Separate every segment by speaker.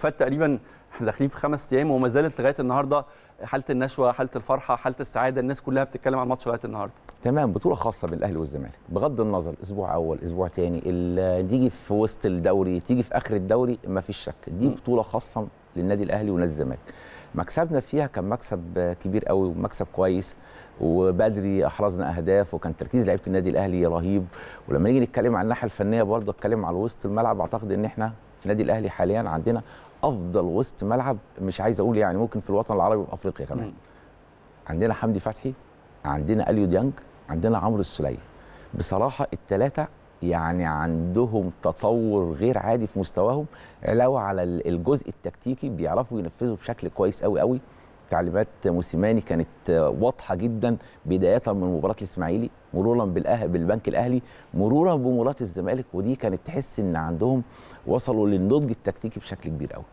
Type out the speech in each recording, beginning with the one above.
Speaker 1: فات تقريبا احنا داخلين في خمس ايام وما زالت لغايه النهارده حاله النشوه حاله الفرحه حاله السعاده الناس كلها بتتكلم عن الماتش لغايه النهارده
Speaker 2: تمام بطوله خاصه بالاهلي والزمالك بغض النظر اسبوع اول اسبوع ثاني، تيجي في وسط الدوري تيجي في اخر الدوري ما فيش شك دي بطوله خاصه للنادي الاهلي ونادي الزمالك مكسبنا فيها كان مكسب كبير قوي ومكسب كويس وبدري احرزنا اهداف وكان تركيز لعيبه النادي الاهلي رهيب ولما نيجي نتكلم عن الناحيه الفنيه برضه اتكلم على وسط الملعب اعتقد ان احنا في النادي الاهلي حاليا عندنا افضل وسط ملعب مش عايز اقول يعني ممكن في الوطن العربي وفي افريقيا كمان عندنا حمدي فتحي عندنا اليو ديانج عندنا عمرو السليه بصراحه الثلاثه يعني عندهم تطور غير عادي في مستواهم علاوه على الجزء التكتيكي بيعرفوا ينفذوا بشكل كويس قوي قوي تعليمات موسيماني كانت واضحه جدا بدايه من مباراه الاسماعيلي مرورا بالبنك الاهلي مرورا بمباراه الزمالك ودي كانت تحس ان عندهم وصلوا للنضج التكتيكي بشكل كبير قوي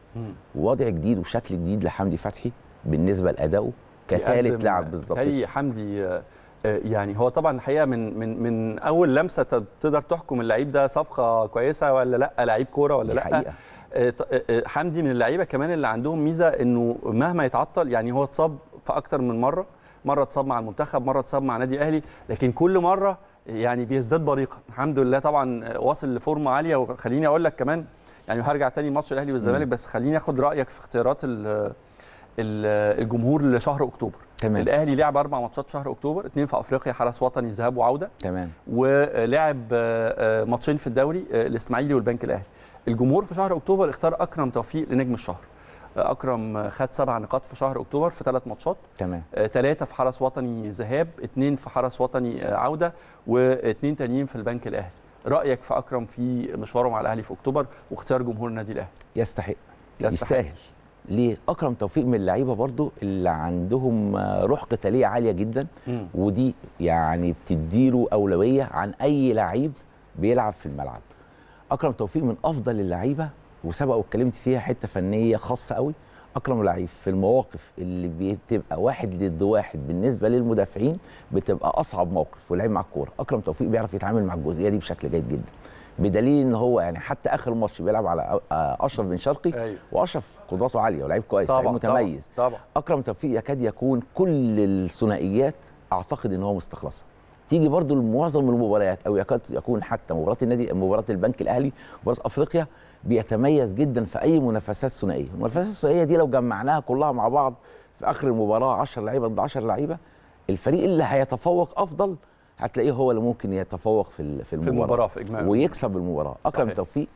Speaker 2: ووضع جديد وشكل جديد لحمدي فتحي بالنسبه لادائه كثالث لاعب بالظبط
Speaker 1: حمدي آه، يعني هو طبعا الحقيقه من من من اول لمسه تقدر تحكم اللعيب ده صفقه كويسه ولا لا لعيب كوره ولا لا حقيقة. آه، آه، آه، حمدي من اللعيبه كمان اللي عندهم ميزه انه مهما يتعطل يعني هو اتصاب في اكتر من مره مره اتصاب مع المنتخب مره اتصاب مع نادي اهلي لكن كل مره يعني بيزداد بريقه الحمد لله طبعا واصل لفورمه عاليه وخليني اقول لك كمان يعني هرجع تاني ماتش الاهلي والزمالك بس خليني اخد رايك في اختيارات الجمهور لشهر اكتوبر تمام. الاهلي لعب اربع ماتشات شهر اكتوبر اثنين في افريقيا حرس وطني ذهاب وعوده تمام ولعب ماتشين في الدوري الاسماعيلي والبنك الاهلي الجمهور في شهر اكتوبر اختار اكرم توفيق لنجم الشهر آه، اكرم خد سبع نقاط في شهر اكتوبر في ثلاث ماتشات تمام ثلاثه آه، في حرس وطني ذهاب اثنين في حرس وطني آه، عوده واثنين تانيين في البنك الاهلي رايك في اكرم في مشواره مع الاهلي في اكتوبر واختيار جمهور النادي الاهلي
Speaker 2: يستحق يستاهل ليه اكرم توفيق من اللعيبه برضو اللي عندهم روح قتاليه عاليه جدا م. ودي يعني بتديله اولويه عن اي لعيب بيلعب في الملعب اكرم توفيق من افضل اللعيبه وسبق واتكلمت فيها حته فنيه خاصه قوي اكرم لعيب في المواقف اللي بتبقى واحد ضد واحد بالنسبه للمدافعين بتبقى اصعب موقف ولعيب مع الكوره اكرم توفيق بيعرف يتعامل مع الجزئيه دي بشكل جيد جدا بدليل ان هو يعني حتى اخر ماتش بيلعب على آه، اشرف بن شرقي أيوه. واشرف قدراته عاليه ولاعيب كويس طبعا متميز طبعا. طبعا. اكرم توفيق يكاد يكون كل الثنائيات اعتقد ان هو مستخلصها تيجي برضو لمعظم المباريات او يكاد يكون حتى مباراه النادي مباراه البنك الاهلي مباراه افريقيا بيتميز جدا في اي منافسات ثنائيه المنافسات الثنائيه دي لو جمعناها كلها مع بعض في اخر المباراه 10 لعيبه ضد 10 لعيبه الفريق اللي هيتفوق افضل هتلاقيه هو اللي ممكن يتفوق في المباراه في المباراه في اجمالا ويكسب المباراه اكرم توفيق